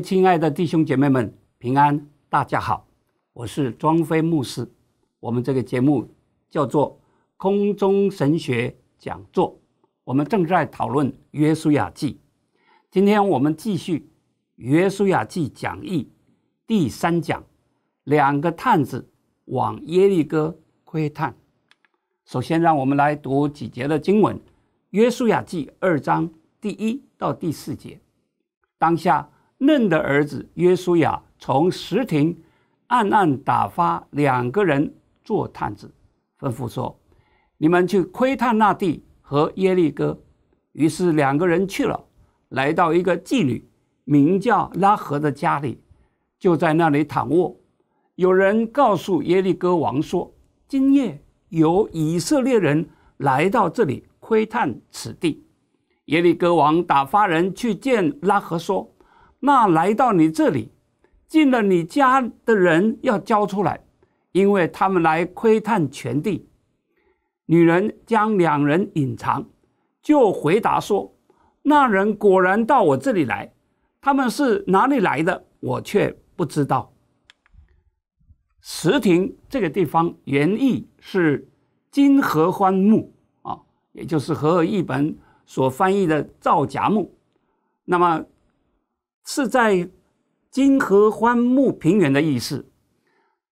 亲爱的弟兄姐妹们，平安！大家好，我是庄飞牧师。我们这个节目叫做《空中神学讲座》，我们正在讨论《约书亚记》。今天我们继续《约书亚记》讲义第三讲：两个探子往耶利哥窥探。首先，让我们来读几节的经文，《约书亚记》二章第一到第四节。当下。嫩的儿子约书亚从石亭暗暗打发两个人做探子，吩咐说：“你们去窥探那地和耶利哥。”于是两个人去了，来到一个妓女名叫拉合的家里，就在那里躺卧。有人告诉耶利哥王说：“今夜有以色列人来到这里窥探此地。”耶利哥王打发人去见拉合说。那来到你这里，进了你家的人要交出来，因为他们来窥探全地。女人将两人隐藏，就回答说：“那人果然到我这里来，他们是哪里来的，我却不知道。”石亭这个地方原意是金合欢墓啊，也就是合和一本所翻译的造假墓。那么。是在金河欢木平原的意思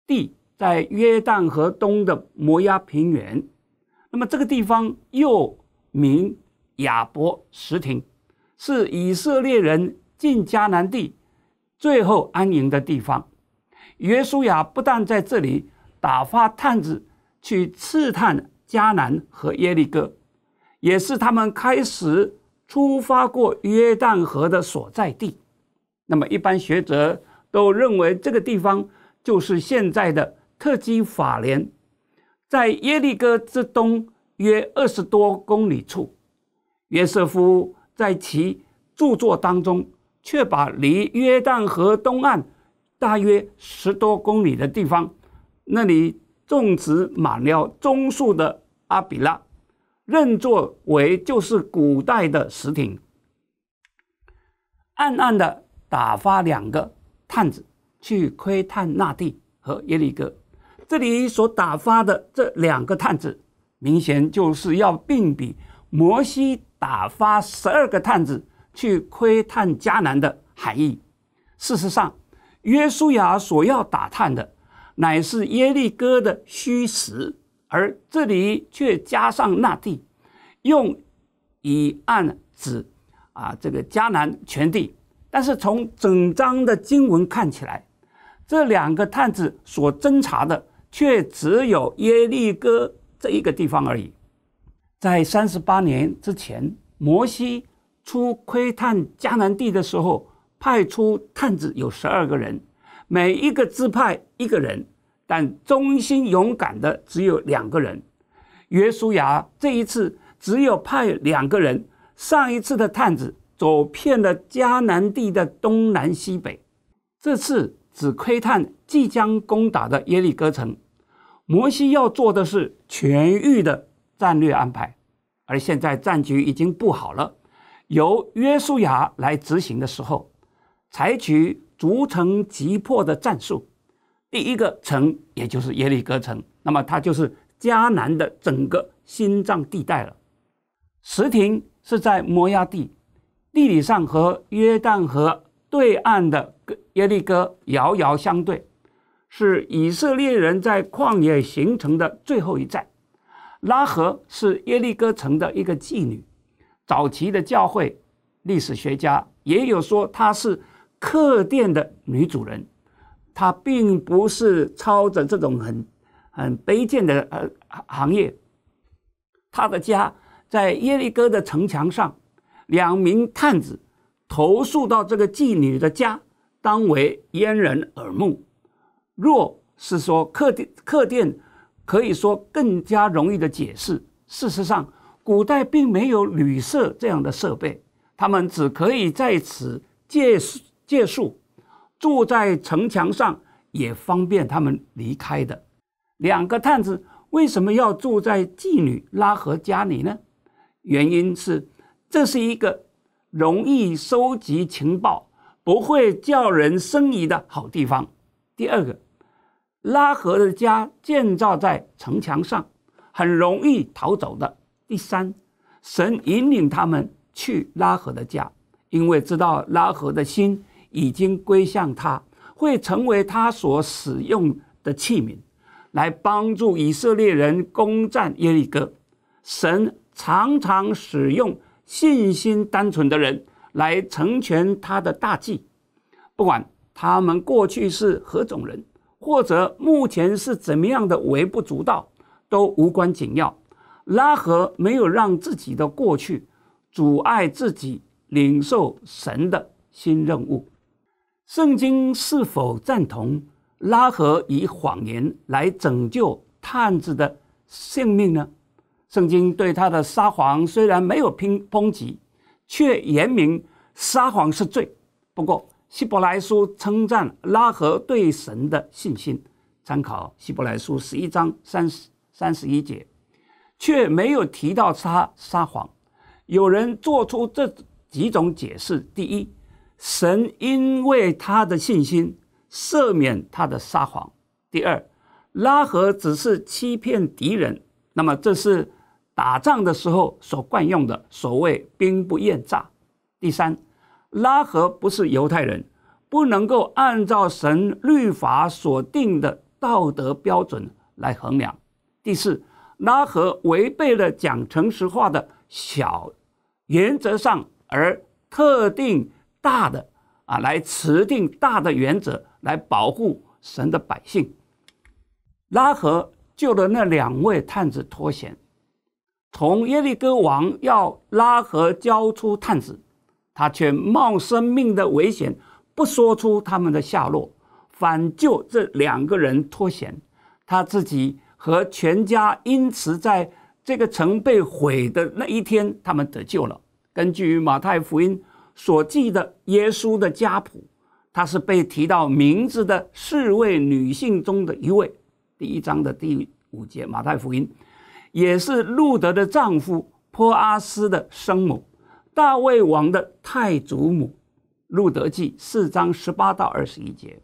地，在约旦河东的摩崖平原。那么这个地方又名亚伯石亭，是以色列人进迦南地最后安营的地方。约书亚不但在这里打发探子去刺探迦南和耶利哥，也是他们开始出发过约旦河的所在地。那么，一般学者都认为这个地方就是现在的特基法连，在耶利哥之东约二十多公里处。约瑟夫在其著作当中，却把离约旦河东岸大约十多公里的地方，那里种植满了棕树的阿比拉，认作为就是古代的石亭，暗暗的。打发两个探子去窥探纳地和耶利哥，这里所打发的这两个探子，明显就是要并比摩西打发十二个探子去窥探迦南的含义。事实上，约书亚所要打探的乃是耶利哥的虚实，而这里却加上纳地，用以暗指啊这个迦南全地。但是从整章的经文看起来，这两个探子所侦查的却只有耶利哥这一个地方而已。在三十八年之前，摩西出窥探迦南地的时候，派出探子有十二个人，每一个支派一个人，但忠心勇敢的只有两个人。约书亚这一次只有派两个人，上一次的探子。走遍了迦南地的东南西北，这次只窥探即将攻打的耶利哥城。摩西要做的是全域的战略安排，而现在战局已经不好了，由约书亚来执行的时候，采取逐城急破的战术。第一个城，也就是耶利哥城，那么它就是迦南的整个心脏地带了。石亭是在摩崖地。地理上和约旦河对岸的耶利哥遥遥相对，是以色列人在旷野形成的最后一站。拉合是耶利哥城的一个妓女，早期的教会历史学家也有说她是客店的女主人。她并不是操着这种很很卑贱的呃行业。她的家在耶利哥的城墙上。两名探子投诉到这个妓女的家，当为掩人耳目。若是说客店，客店可以说更加容易的解释。事实上，古代并没有旅社这样的设备，他们只可以在此借借宿。住在城墙上也方便他们离开的。两个探子为什么要住在妓女拉合家里呢？原因是。这是一个容易收集情报、不会叫人生疑的好地方。第二个，拉合的家建造在城墙上，很容易逃走的。第三，神引领他们去拉合的家，因为知道拉合的心已经归向他，会成为他所使用的器皿，来帮助以色列人攻占耶利哥。神常常使用。信心单纯的人来成全他的大计，不管他们过去是何种人，或者目前是怎么样的微不足道，都无关紧要。拉合没有让自己的过去阻碍自己领受神的新任务。圣经是否赞同拉合以谎言来拯救探子的性命呢？圣经对他的撒谎虽然没有抨抨击，却言明撒谎是罪。不过希伯来书称赞拉合对神的信心，参考希伯来书十一章三十三十一节，却没有提到他撒谎。有人做出这几种解释：第一，神因为他的信心赦免他的撒谎；第二，拉合只是欺骗敌人。那么这是？打仗的时候所惯用的所谓“兵不厌诈”。第三，拉合不是犹太人，不能够按照神律法所定的道德标准来衡量。第四，拉合违背了讲诚实话的小原则上，而特定大的啊来持定大的原则来保护神的百姓。拉合救了那两位探子脱险。从耶利哥王要拉合交出探子，他却冒生命的危险，不说出他们的下落，反就这两个人脱险。他自己和全家因此在这个城被毁的那一天，他们得救了。根据马太福音所记的耶稣的家谱，他是被提到名字的四位女性中的一位。第一章的第五节，马太福音。也是路德的丈夫坡阿斯的生母，大卫王的太祖母。路德记四章十八到二十一节，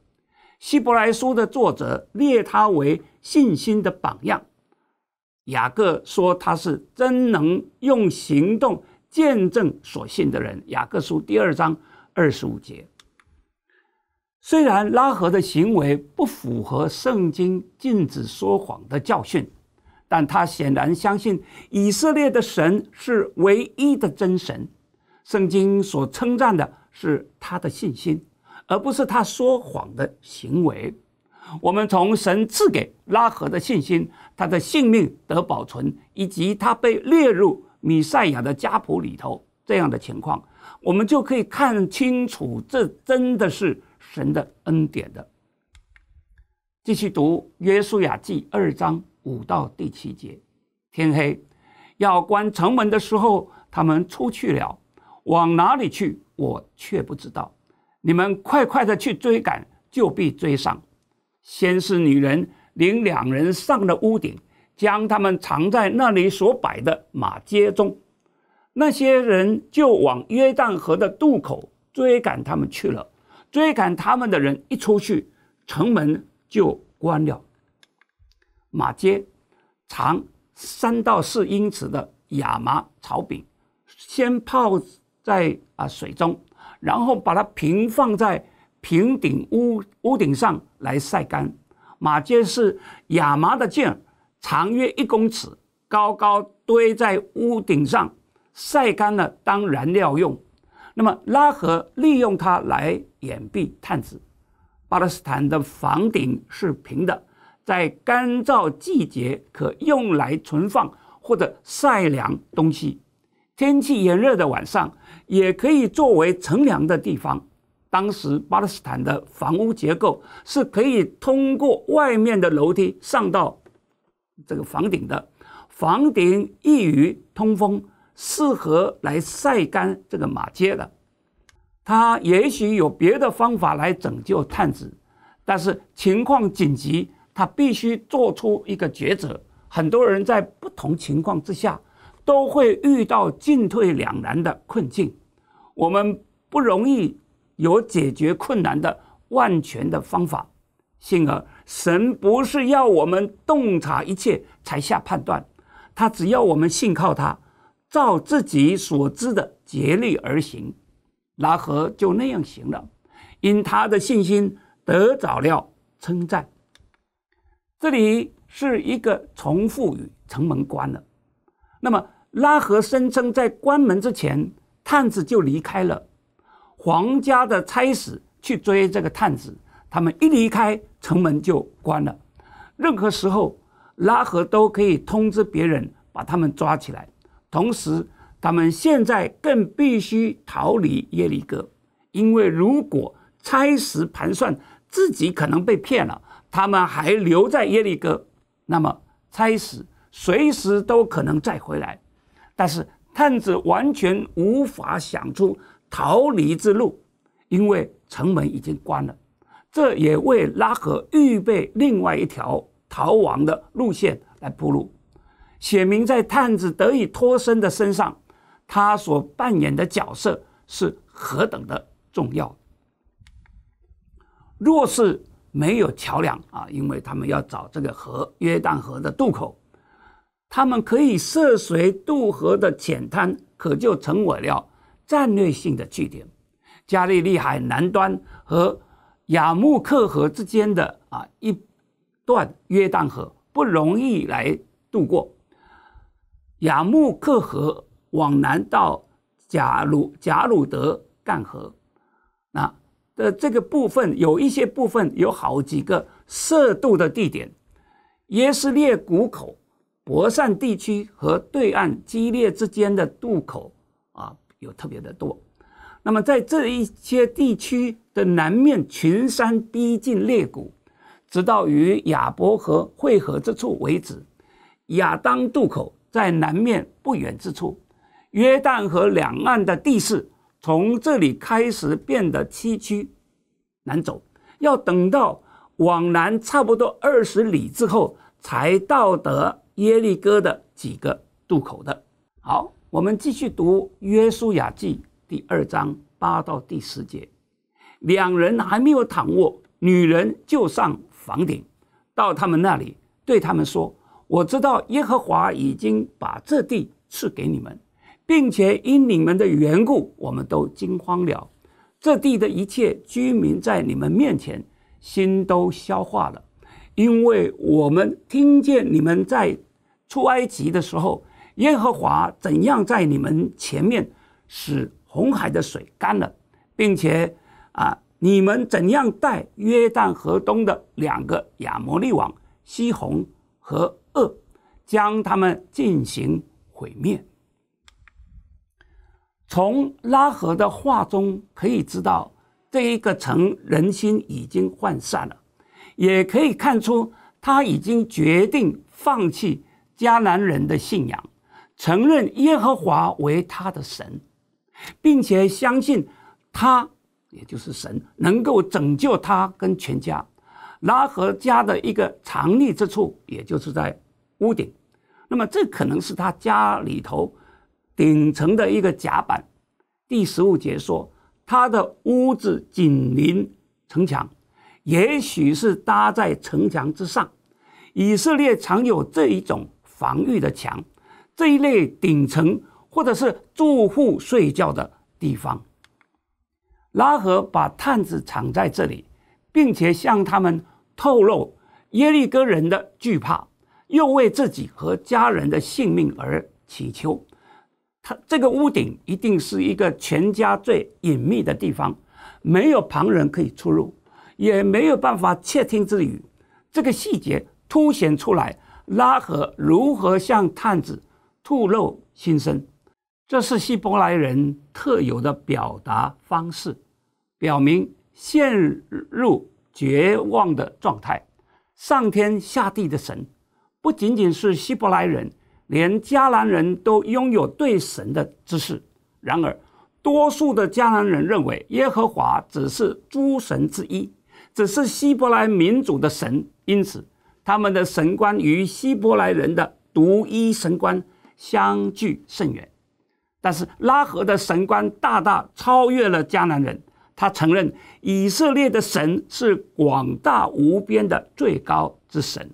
希伯来书的作者列他为信心的榜样。雅各说他是真能用行动见证所信的人。雅各书第二章二十五节。虽然拉合的行为不符合圣经禁止说谎的教训。但他显然相信以色列的神是唯一的真神。圣经所称赞的是他的信心，而不是他说谎的行为。我们从神赐给拉合的信心、他的性命得保存，以及他被列入米赛亚的家谱里头这样的情况，我们就可以看清楚，这真的是神的恩典的。继续读约书亚记二章。五到第七节，天黑，要关城门的时候，他们出去了，往哪里去，我却不知道。你们快快的去追赶，就必追上。先是女人领两人上了屋顶，将他们藏在那里所摆的马街中。那些人就往约旦河的渡口追赶他们去了。追赶他们的人一出去，城门就关了。马街，长三到四英尺的亚麻草柄，先泡在啊水中，然后把它平放在平顶屋屋顶上来晒干。马街是亚麻的茎，长约一公尺，高高堆在屋顶上晒干了当燃料用。那么拉合利用它来掩蔽探子。巴勒斯坦的房顶是平的。在干燥季节，可用来存放或者晒凉东西；天气炎热的晚上，也可以作为乘凉的地方。当时巴勒斯坦的房屋结构是可以通过外面的楼梯上到这个房顶的，房顶易于通风，适合来晒干这个马街的。他也许有别的方法来拯救探子，但是情况紧急。他必须做出一个抉择。很多人在不同情况之下，都会遇到进退两难的困境。我们不容易有解决困难的万全的方法。幸而神不是要我们洞察一切才下判断，他只要我们信靠他，照自己所知的竭力而行。拉何就那样行了，因他的信心得早料称赞。这里是一个重复语，城门关了。那么拉合声称，在关门之前，探子就离开了。皇家的差使去追这个探子，他们一离开，城门就关了。任何时候，拉合都可以通知别人把他们抓起来。同时，他们现在更必须逃离耶里格，因为如果差使盘算自己可能被骗了。他们还留在耶利哥，那么差使随时都可能再回来。但是探子完全无法想出逃离之路，因为城门已经关了。这也为拉赫预备另外一条逃亡的路线来铺路，写明在探子得以脱身的身上，他所扮演的角色是何等的重要。若是。没有桥梁啊，因为他们要找这个河约旦河的渡口，他们可以涉水渡河的浅滩，可就成为了战略性的据点。加利利海南端和亚穆克河之间的啊一段约旦河不容易来渡过，亚穆克河往南到贾鲁贾鲁德干河。的这个部分有一些部分有好几个涉渡的地点，耶斯列谷口、博善地区和对岸基列之间的渡口啊，有特别的多。那么在这一些地区的南面，群山逼近裂谷，直到与亚伯河汇合之处为止。亚当渡口在南面不远之处，约旦河两岸的地势。从这里开始变得崎岖难走，要等到往南差不多二十里之后，才到达耶利哥的几个渡口的。好，我们继续读《约书亚记》第二章八到第十节。两人还没有躺卧，女人就上房顶，到他们那里，对他们说：“我知道耶和华已经把这地赐给你们。”并且因你们的缘故，我们都惊慌了。这地的一切居民在你们面前心都消化了，因为我们听见你们在出埃及的时候，耶和华怎样在你们前面使红海的水干了，并且啊，你们怎样带约旦河东的两个亚摩利王西红和恶，将他们进行毁灭。从拉合的话中可以知道，这一个城人心已经涣散了，也可以看出他已经决定放弃迦南人的信仰，承认耶和华为他的神，并且相信他，也就是神，能够拯救他跟全家。拉合家的一个藏匿之处，也就是在屋顶，那么这可能是他家里头。顶层的一个甲板，第十五节说，他的屋子紧邻城墙，也许是搭在城墙之上。以色列常有这一种防御的墙，这一类顶层或者是住户睡觉的地方。拉赫把探子藏在这里，并且向他们透露耶利哥人的惧怕，又为自己和家人的性命而祈求。这个屋顶一定是一个全家最隐秘的地方，没有旁人可以出入，也没有办法窃听之语。这个细节凸显出来，拉合如何向探子吐露心声，这是希伯来人特有的表达方式，表明陷入绝望的状态。上天下地的神，不仅仅是希伯来人。连迦南人都拥有对神的知识，然而，多数的迦南人认为耶和华只是诸神之一，只是希伯来民族的神，因此他们的神官与希伯来人的独一神官相距甚远。但是拉合的神官大大超越了迦南人，他承认以色列的神是广大无边的最高之神。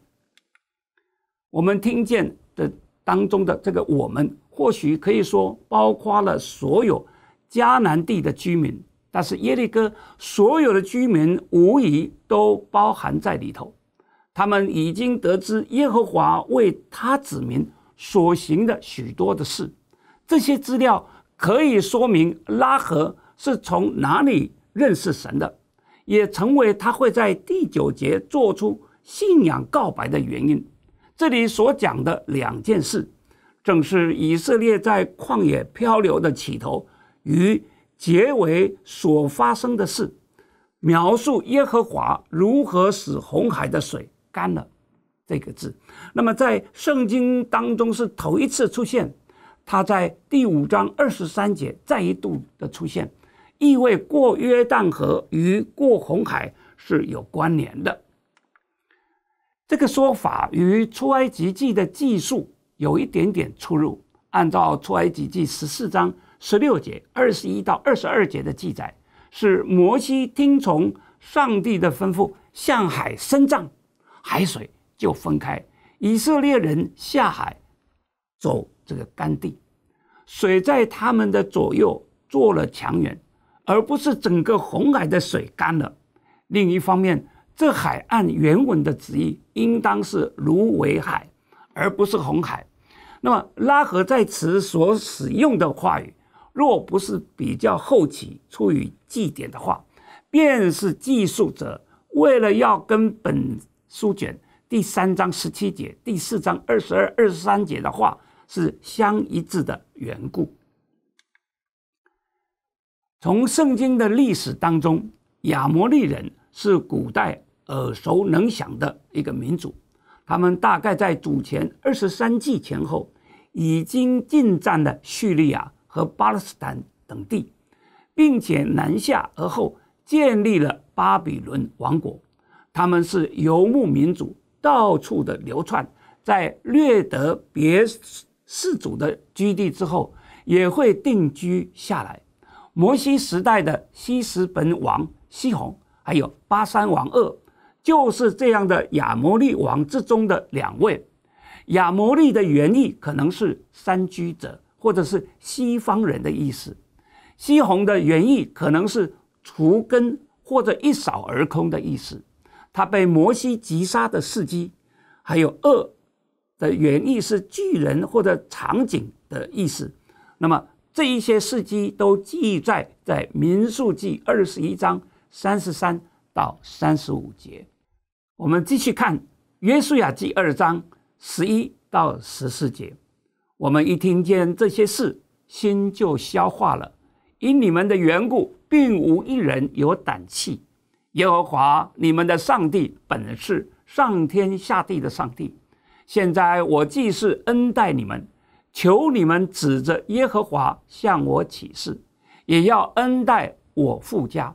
我们听见的。当中的这个我们，或许可以说包括了所有迦南地的居民，但是耶利哥所有的居民无疑都包含在里头。他们已经得知耶和华为他子民所行的许多的事。这些资料可以说明拉合是从哪里认识神的，也成为他会在第九节做出信仰告白的原因。这里所讲的两件事，正是以色列在旷野漂流的起头与结尾所发生的事，描述耶和华如何使红海的水干了。这个字，那么在圣经当中是头一次出现，它在第五章二十三节再一度的出现，意味过约旦河与过红海是有关联的。这个说法与出埃及记的记述有一点点出入。按照出埃及记十四章十六节二十一到二十二节的记载，是摩西听从上帝的吩咐，向海伸杖，海水就分开，以色列人下海走这个干地，水在他们的左右做了墙垣，而不是整个红海的水干了。另一方面，这海岸原文的旨意，应当是芦苇海，而不是红海。那么拉合在此所使用的话语，若不是比较后期出于祭典的话，便是记述者为了要跟本书卷第三章十七节、第四章二十二、二十三节的话是相一致的缘故。从圣经的历史当中，亚摩利人是古代。耳熟能详的一个民族，他们大概在主前二十三纪前后已经进占了叙利亚和巴勒斯坦等地，并且南下而后建立了巴比伦王国。他们是游牧民族，到处的流窜，在掠得别氏族的居地之后，也会定居下来。摩西时代的西斯本王西宏，还有巴山王二。就是这样的亚摩利王之中的两位，亚摩利的原意可能是山居者，或者是西方人的意思；西红的原意可能是除根或者一扫而空的意思。他被摩西击杀的事迹，还有恶的原意是巨人或者场景的意思。那么这一些事迹都记载在民数记二十一章三十三到三十五节。我们继续看约书亚第二章十一到十四节。我们一听见这些事，心就消化了。因你们的缘故，并无一人有胆气。耶和华你们的上帝本是上天下地的上帝。现在我既是恩待你们，求你们指着耶和华向我起誓，也要恩待我父家，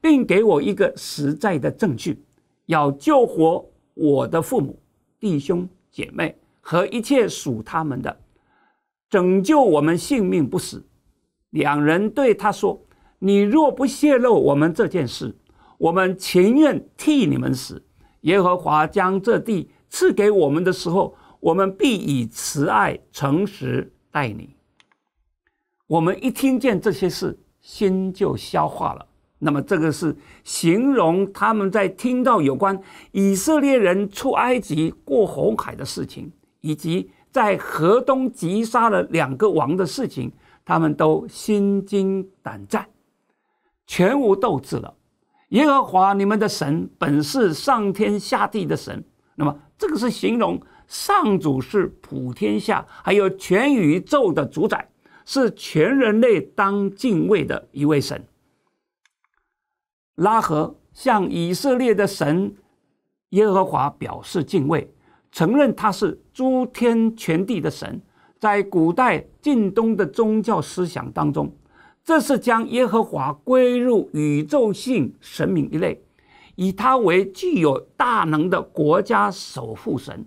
并给我一个实在的证据。要救活我的父母、弟兄姐妹和一切属他们的，拯救我们性命不死。两人对他说：“你若不泄露我们这件事，我们情愿替你们死。耶和华将这地赐给我们的时候，我们必以慈爱、诚实待你。”我们一听见这些事，心就消化了。那么这个是形容他们在听到有关以色列人出埃及过红海的事情，以及在河东击杀了两个王的事情，他们都心惊胆战，全无斗志了。耶和华你们的神本是上天下地的神，那么这个是形容上主是普天下还有全宇宙的主宰，是全人类当敬畏的一位神。拉合向以色列的神耶和华表示敬畏，承认他是诸天全地的神。在古代近东的宗教思想当中，这是将耶和华归入宇宙性神明一类，以他为具有大能的国家守护神。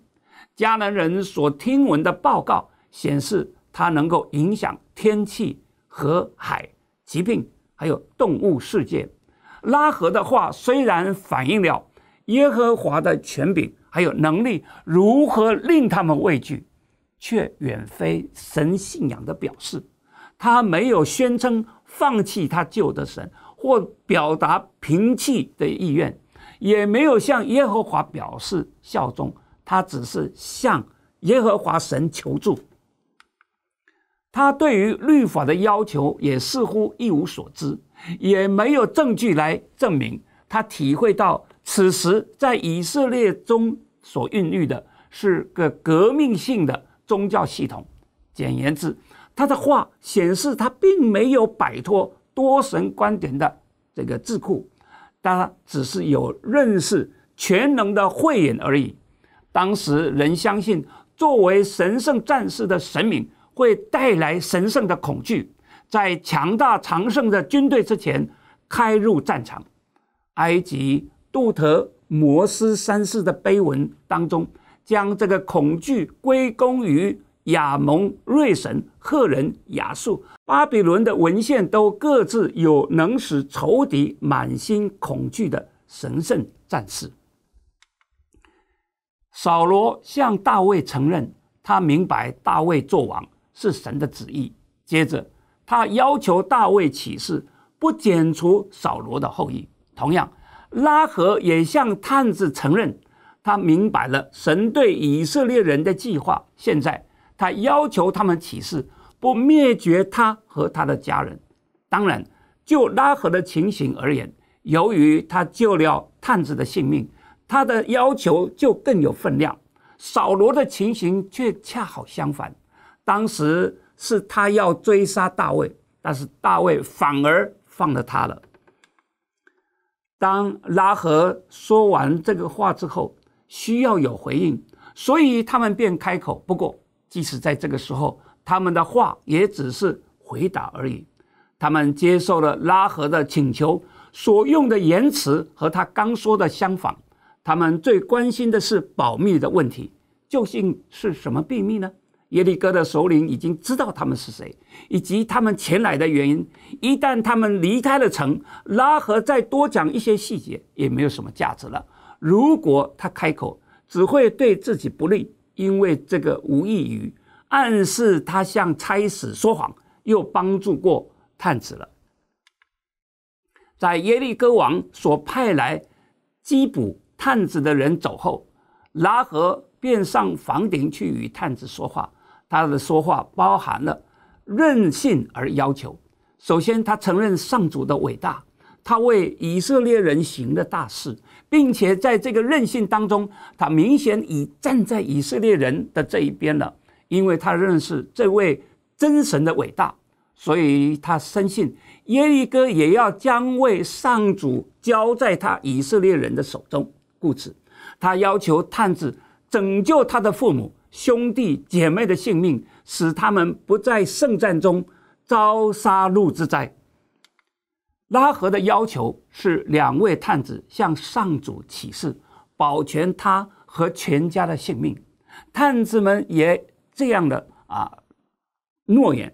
迦南人所听闻的报告显示，他能够影响天气和海、疾病，还有动物世界。拉合的话虽然反映了耶和华的权柄，还有能力如何令他们畏惧，却远非神信仰的表示。他没有宣称放弃他旧的神，或表达平弃的意愿，也没有向耶和华表示效忠。他只是向耶和华神求助。他对于律法的要求也似乎一无所知，也没有证据来证明他体会到此时在以色列中所孕育的是个革命性的宗教系统。简言之，他的话显示他并没有摆脱多神观点的这个桎梏，他只是有认识全能的慧眼而已。当时人相信作为神圣战士的神明。会带来神圣的恐惧，在强大、长盛的军队之前开入战场。埃及杜特摩斯三世的碑文当中，将这个恐惧归功于亚蒙、瑞神、赫人亚述。巴比伦的文献都各自有能使仇敌满心恐惧的神圣战士。扫罗向大卫承认，他明白大卫做王。是神的旨意。接着，他要求大卫起誓，不剪除扫罗的后裔。同样，拉合也向探子承认，他明白了神对以色列人的计划。现在，他要求他们起誓，不灭绝他和他的家人。当然，就拉合的情形而言，由于他救了探子的性命，他的要求就更有分量。扫罗的情形却恰好相反。当时是他要追杀大卫，但是大卫反而放了他了。当拉合说完这个话之后，需要有回应，所以他们便开口。不过，即使在这个时候，他们的话也只是回答而已。他们接受了拉合的请求，所用的言辞和他刚说的相反。他们最关心的是保密的问题，究竟是什么秘密呢？耶利哥的首领已经知道他们是谁，以及他们前来的原因。一旦他们离开了城，拉合再多讲一些细节也没有什么价值了。如果他开口，只会对自己不利，因为这个无异于暗示他向差使说谎，又帮助过探子了。在耶利哥王所派来缉捕探子的人走后，拉合便上房顶去与探子说话。他的说话包含了任性而要求。首先，他承认上主的伟大，他为以色列人行了大事，并且在这个任性当中，他明显已站在以色列人的这一边了，因为他认识这位真神的伟大，所以他深信耶律哥也要将为上主交在他以色列人的手中。故此，他要求探子拯救他的父母。兄弟姐妹的性命，使他们不在圣战中遭杀戮之灾。拉合的要求是，两位探子向上主起誓，保全他和全家的性命。探子们也这样的啊，诺言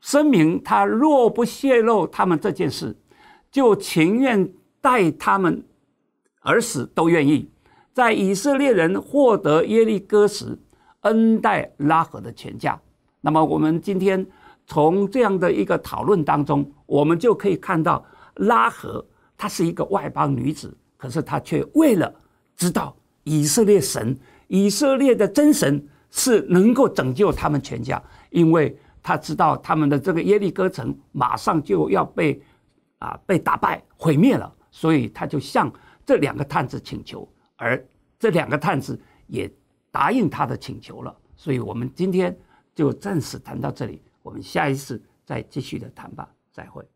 声明，他若不泄露他们这件事，就情愿带他们而死都愿意。在以色列人获得耶利哥时。恩代拉合的全家。那么，我们今天从这样的一个讨论当中，我们就可以看到，拉合她是一个外邦女子，可是她却为了知道以色列神、以色列的真神是能够拯救他们全家，因为她知道他们的这个耶利哥城马上就要被啊被打败、毁灭了，所以她就向这两个探子请求，而这两个探子也。答应他的请求了，所以我们今天就暂时谈到这里，我们下一次再继续的谈吧，再会。